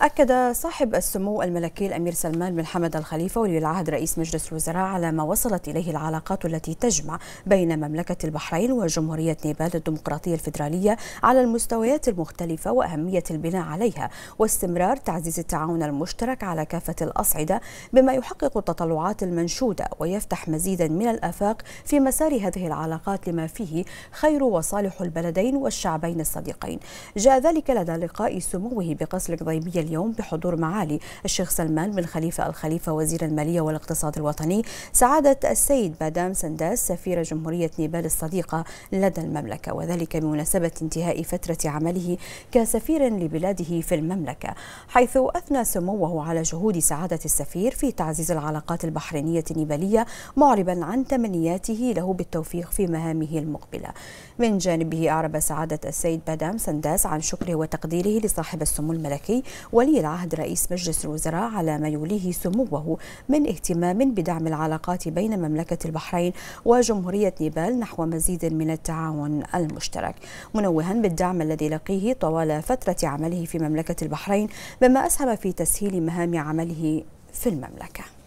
أكد صاحب السمو الملكي الأمير سلمان بن حمد الخليفة ولي العهد رئيس مجلس الوزراء على ما وصلت إليه العلاقات التي تجمع بين مملكة البحرين وجمهورية نيبال الديمقراطية الفيدرالية على المستويات المختلفة وأهمية البناء عليها واستمرار تعزيز التعاون المشترك على كافة الأصعدة بما يحقق التطلعات المنشودة ويفتح مزيدا من الآفاق في مسار هذه العلاقات لما فيه خير وصالح البلدين والشعبين الصديقين جاء ذلك لدى لقاء سموه بقصر القضيبية اليوم بحضور معالي الشيخ سلمان بن خليفة الخليفة وزير المالية والاقتصاد الوطني سعادة السيد بادام سنداس سفير جمهورية نيبال الصديقة لدى المملكة وذلك بمناسبة انتهاء فترة عمله كسفير لبلاده في المملكة حيث أثنى سموه على جهود سعادة السفير في تعزيز العلاقات البحرينية النيبالية معربا عن تمنياته له بالتوفيق في مهامه المقبلة من جانبه أعرب سعادة السيد بادام سنداس عن شكره وتقديره لصاحب السمو الملكي ولي العهد رئيس مجلس الوزراء على ما يوليه سموه من اهتمام بدعم العلاقات بين مملكة البحرين وجمهورية نيبال نحو مزيد من التعاون المشترك منوها بالدعم الذي لقيه طوال فترة عمله في مملكة البحرين مما أسهم في تسهيل مهام عمله في المملكه